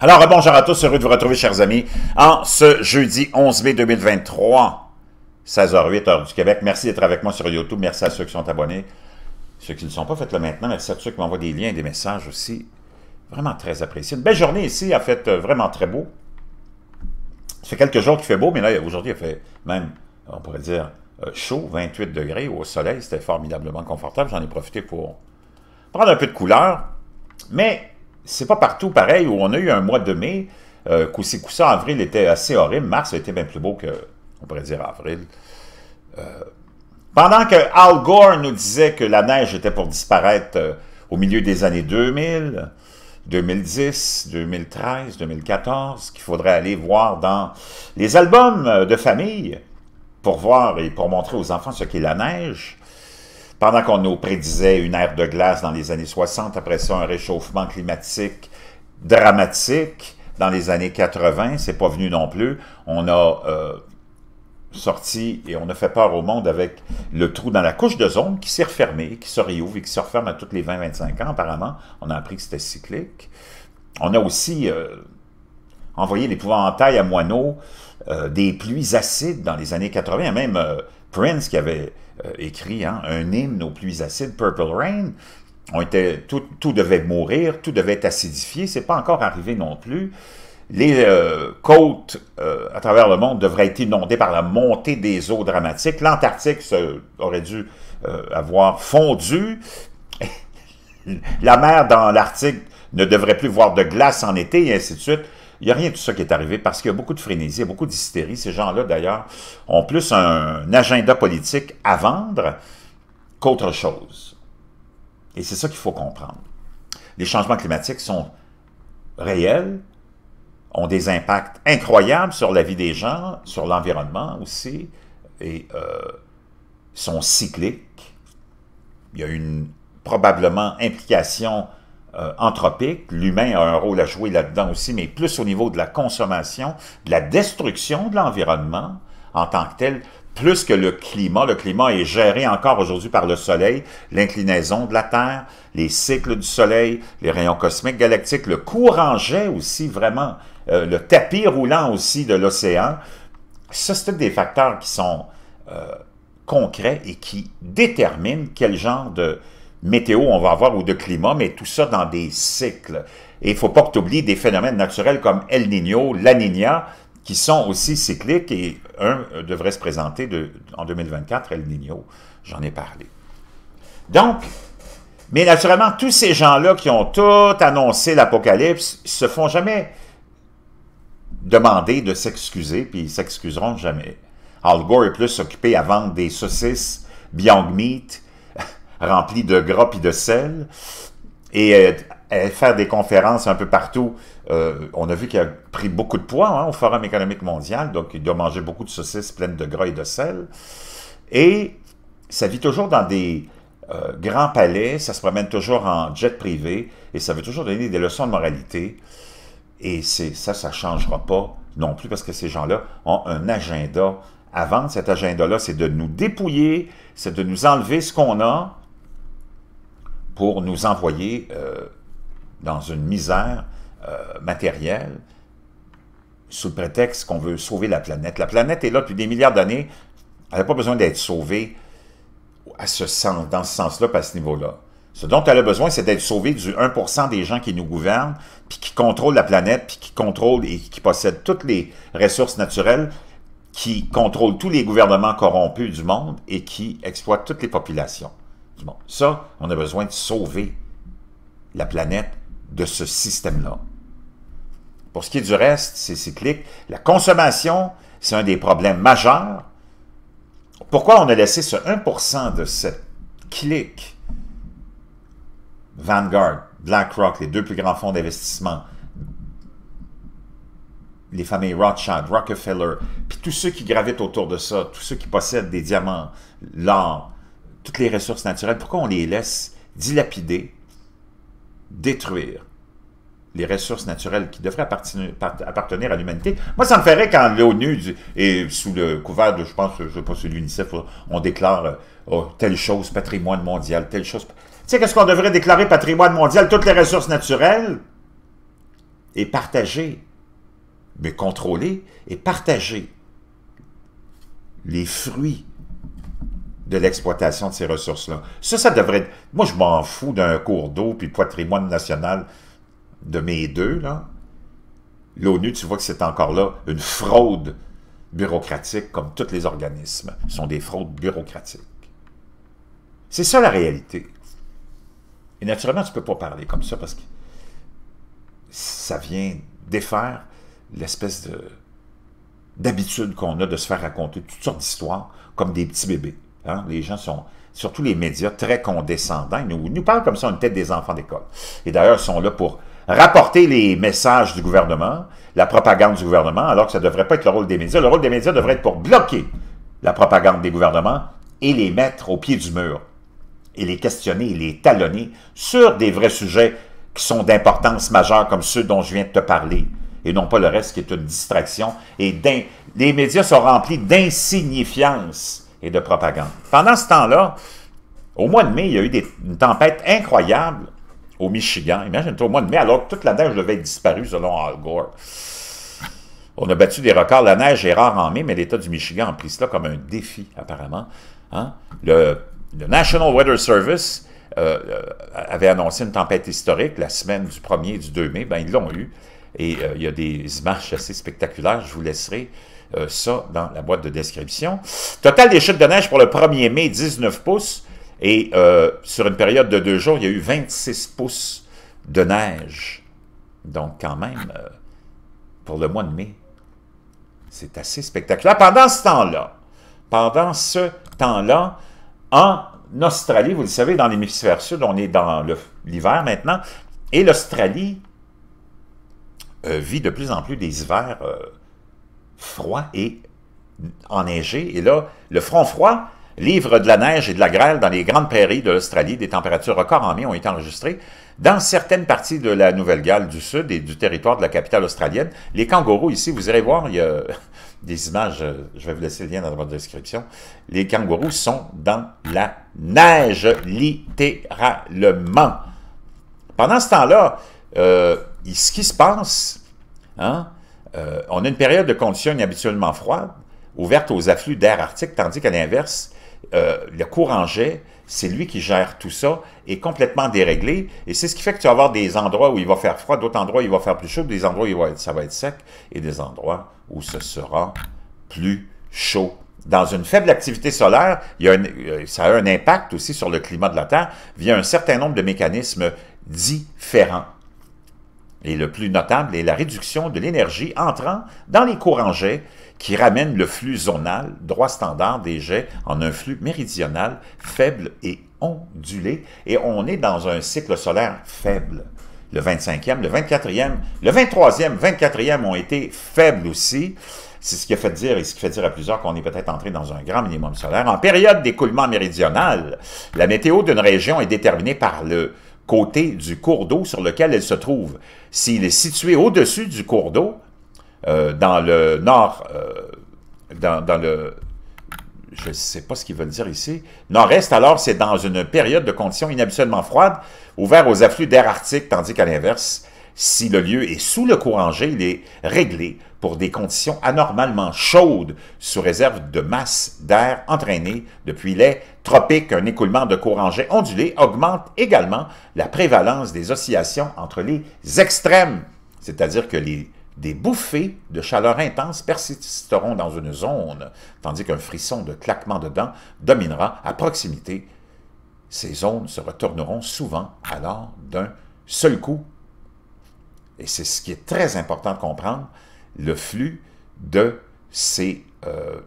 Alors, bonjour à tous, heureux de vous retrouver, chers amis, en ce jeudi 11 mai 2023, 16h08, heure du Québec. Merci d'être avec moi sur YouTube. Merci à ceux qui sont abonnés. Ceux qui ne sont pas, faites-le maintenant. Merci à ceux qui m'envoient des liens et des messages aussi. Vraiment très apprécié. Une belle journée ici, a fait euh, vraiment très beau. Ça fait quelques jours qu'il fait beau, mais là, aujourd'hui, il fait même, on pourrait dire, euh, chaud, 28 degrés au soleil. C'était formidablement confortable. J'en ai profité pour prendre un peu de couleur. Mais c'est pas partout pareil où on a eu un mois de mai, euh, coussi coussa, avril était assez horrible, mars a été bien plus beau que, on pourrait dire, avril. Euh, pendant que Al Gore nous disait que la neige était pour disparaître euh, au milieu des années 2000, 2010, 2013, 2014, qu'il faudrait aller voir dans les albums euh, de famille pour voir et pour montrer aux enfants ce qu'est la neige, pendant qu'on nous prédisait une ère de glace dans les années 60, après ça un réchauffement climatique dramatique dans les années 80, c'est pas venu non plus. On a euh, sorti et on a fait peur au monde avec le trou dans la couche de zone qui s'est refermé, qui se réouvre et qui se referme à toutes les 20-25 ans apparemment. On a appris que c'était cyclique. On a aussi euh, envoyé l'épouvantail à Moineau euh, des pluies acides dans les années 80, même euh, Prince qui avait euh, écrit hein, un hymne aux pluies acides, Purple Rain, tout, devait mourir, tout devait être acidifié, c'est pas encore arrivé non plus. Les côtes à travers le monde devraient être inondées par la montée des eaux dramatiques. L'Antarctique aurait dû avoir fondu. la mer dans l'Arctique ne devrait plus voir de glace en été, et ainsi de suite. Il n'y a rien de tout ça qui est arrivé parce qu'il y a beaucoup de frénésie, beaucoup d'hystérie. Ces gens-là, d'ailleurs, ont plus un agenda politique à vendre qu'autre chose. Et c'est ça qu'il faut comprendre. Les changements climatiques sont réels, ont des impacts incroyables sur la vie des gens, sur l'environnement aussi, et euh, sont cycliques. Il y a une probablement implication euh, L'humain a un rôle à jouer là-dedans aussi, mais plus au niveau de la consommation, de la destruction de l'environnement en tant que tel, plus que le climat. Le climat est géré encore aujourd'hui par le Soleil, l'inclinaison de la Terre, les cycles du Soleil, les rayons cosmiques galactiques, le courant jet aussi, vraiment, euh, le tapis roulant aussi de l'océan. Ça, c'est des facteurs qui sont euh, concrets et qui déterminent quel genre de météo on va avoir ou de climat, mais tout ça dans des cycles. Et il ne faut pas que tu oublies des phénomènes naturels comme El Niño, La Niña, qui sont aussi cycliques et un euh, devrait se présenter en 2024, El Niño, j'en ai parlé. Donc, mais naturellement, tous ces gens-là qui ont tout annoncé l'apocalypse se font jamais demander de s'excuser, puis ils s'excuseront jamais. Al Gore est plus occupé à vendre des saucisses Beyond Meat rempli de gras et de sel, et euh, euh, faire des conférences un peu partout. Euh, on a vu qu'il a pris beaucoup de poids hein, au Forum économique mondial, donc il doit manger beaucoup de saucisses pleines de gras et de sel. Et ça vit toujours dans des grands palais, ça se promène toujours en jet privé, et ça veut toujours donner des leçons de moralité. Et ça, ça ne changera pas non plus, parce que ces gens-là ont un agenda avant vendre. Cet agenda-là, c'est de nous dépouiller, c'est de nous enlever ce qu'on a, pour nous envoyer euh, dans une misère euh, matérielle sous le prétexte qu'on veut sauver la planète. La planète est là depuis des milliards d'années. Elle n'a pas besoin d'être sauvée à ce sens, dans ce sens-là, à ce niveau-là. Ce dont elle a besoin, c'est d'être sauvée du 1% des gens qui nous gouvernent, puis qui contrôlent la planète, puis qui contrôlent et qui possèdent toutes les ressources naturelles, qui contrôlent tous les gouvernements corrompus du monde et qui exploitent toutes les populations. Bon, ça, on a besoin de sauver la planète de ce système-là. Pour ce qui est du reste, c'est cyclique. La consommation, c'est un des problèmes majeurs. Pourquoi on a laissé ce 1% de cette clique Vanguard, BlackRock, les deux plus grands fonds d'investissement, les familles Rothschild, Rockefeller, puis tous ceux qui gravitent autour de ça, tous ceux qui possèdent des diamants, l'or, toutes les ressources naturelles, pourquoi on les laisse dilapider, détruire les ressources naturelles qui devraient appartenir, à l'humanité. Moi, ça me ferait quand l'ONU, et sous le couvert de, je pense, je sais pas, c'est l'UNICEF, on déclare euh, oh, telle chose patrimoine mondial, telle chose... Tu sais, qu'est-ce qu'on devrait déclarer patrimoine mondial? Toutes les ressources naturelles et partager, mais contrôler et partager les fruits de l'exploitation de ces ressources-là. Ça, ça devrait être... Moi, je m'en fous d'un cours d'eau puis patrimoine national de mes deux, là. L'ONU, tu vois que c'est encore là une fraude bureaucratique, comme tous les organismes Ce sont des fraudes bureaucratiques. C'est ça la réalité. Et naturellement, tu ne peux pas parler comme ça parce que ça vient défaire l'espèce d'habitude qu'on a de se faire raconter toutes sortes d'histoires comme des petits bébés. Hein, les gens sont, surtout les médias, très condescendants. Ils nous, nous parlent comme si on était des enfants d'école. Et d'ailleurs, ils sont là pour rapporter les messages du gouvernement, la propagande du gouvernement, alors que ça ne devrait pas être le rôle des médias. Le rôle des médias devrait être pour bloquer la propagande des gouvernements et les mettre au pied du mur, et les questionner, les talonner sur des vrais sujets qui sont d'importance majeure, comme ceux dont je viens de te parler, et non pas le reste qui est une distraction. Et les médias sont remplis d'insignifiance et de propagande. Pendant ce temps-là, au mois de mai, il y a eu des, une tempête incroyable au Michigan. Imagine-toi, au mois de mai, alors que toute la neige devait être disparue selon Al Gore. On a battu des records. La neige est rare en mai, mais l'État du Michigan a pris cela comme un défi, apparemment. Hein. Le, National Weather Service euh, euh, avait annoncé une tempête historique la semaine du 1er et du 2 mai. Ben, ils l'ont eu. Et euh, il y a des images assez spectaculaires. Je vous laisserai euh, ça dans la boîte de description. Total des chutes de neige pour le 1er mai, 19 pouces. Et euh, sur une période de deux jours, il y a eu 26 pouces de neige. Donc quand même, pour le mois de mai, c'est assez spectaculaire. Pendant ce temps-là, pendant ce temps-là, en Australie, vous le savez, dans l'hémisphère sud, on est dans l'hiver maintenant, et l'Australie euh, vit de plus en plus des hivers euh, froids et enneigés. Et là, le front froid livre de la neige et de la grêle dans les grandes prairies de l'Australie. Des températures records en mai ont été enregistrées. Dans certaines parties de la Nouvelle-Galles du Sud et du territoire de la capitale australienne, les kangourous, ici, vous irez voir, il y a des images, euh, je vais vous laisser le lien dans votre description. Les kangourous sont dans la neige, littéralement. Pendant ce temps-là, ce qui se passe, hein, euh, on a une période de conditions inhabituellement froides, ouverte aux afflux d'air arctique, tandis qu'à l'inverse, euh, le courant jet, c'est lui qui gère tout ça, est complètement déréglé. Et c'est ce qui fait que tu vas avoir des endroits où il va faire froid, d'autres endroits où il va faire plus chaud, des endroits où ça va être sec, et des endroits où ce sera plus chaud. Dans une faible activité solaire, euh, ça a un impact aussi sur le climat de la Terre via un certain nombre de mécanismes différents. Et le plus notable est la réduction de l'énergie entrant dans les courants jets qui ramène le flux zonal, droit standard des jets, en un flux méridional faible et ondulé. Et on est dans un cycle solaire faible. Le 25e, le 24e, le 23e, 24e ont été faibles aussi. C'est ce qui a fait dire et ce qui fait dire à plusieurs qu'on est peut-être entré dans un grand minimum solaire. En période d'écoulement méridional, la météo d'une région est déterminée par le côté du cours d'eau sur lequel elle se trouve. S'il est situé au-dessus du cours d'eau, euh, dans le nord, euh, dans, le... Je ne sais pas ce qu'ils veulent dire ici. Nord-est, alors, c'est dans une période de conditions inhabituellement froides, ouvert aux afflux d'air arctique, tandis qu'à l'inverse, si le lieu est sous le courant G, il est réglé pour des conditions anormalement chaudes sous réserve de masse d'air entraînée depuis les tropiques. Un écoulement de courant jet ondulé augmente également la prévalence des oscillations entre les extrêmes, c'est-à-dire que les des bouffées de chaleur intense persisteront dans une zone, tandis qu'un frisson de claquement de dents dominera à proximité. Ces zones se retourneront souvent alors d'un seul coup. Et c'est ce qui est très important de comprendre, le flux de, euh,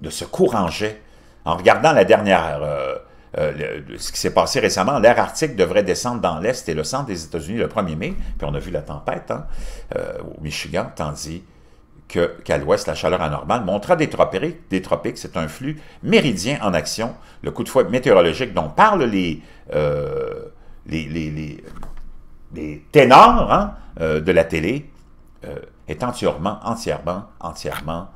de ce courant jet. En regardant la dernière, euh, euh, ce qui s'est passé récemment, l'air arctique devrait descendre dans l'est et le centre des États-Unis le 1er mai, puis on a vu la tempête hein, au Michigan, tandis qu'à l'ouest, la chaleur anormale montra des tropiques. Des tropiques, c'est un flux méridien en action, le coup de fouet météorologique dont parlent les, ténors hein, de la télé, euh, est entièrement, entièrement, entièrement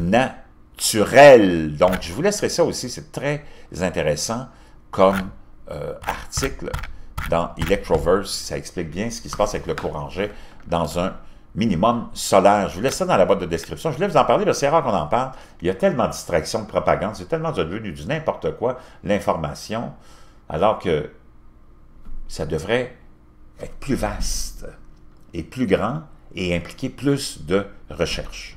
naturel. Donc, je vous laisserai ça aussi, c'est très intéressant comme euh, article dans Electroverse. Ça explique bien ce qui se passe avec le courant jet dans un minimum solaire. Je vous laisse ça dans la boîte de description. Je voulais vous en parler, parce c'est rare qu'on en parle. Il y a tellement de distractions, de propagande, c'est tellement devenu du n'importe quoi, l'information, alors que ça devrait être plus vaste et plus grand et impliquer plus de recherche.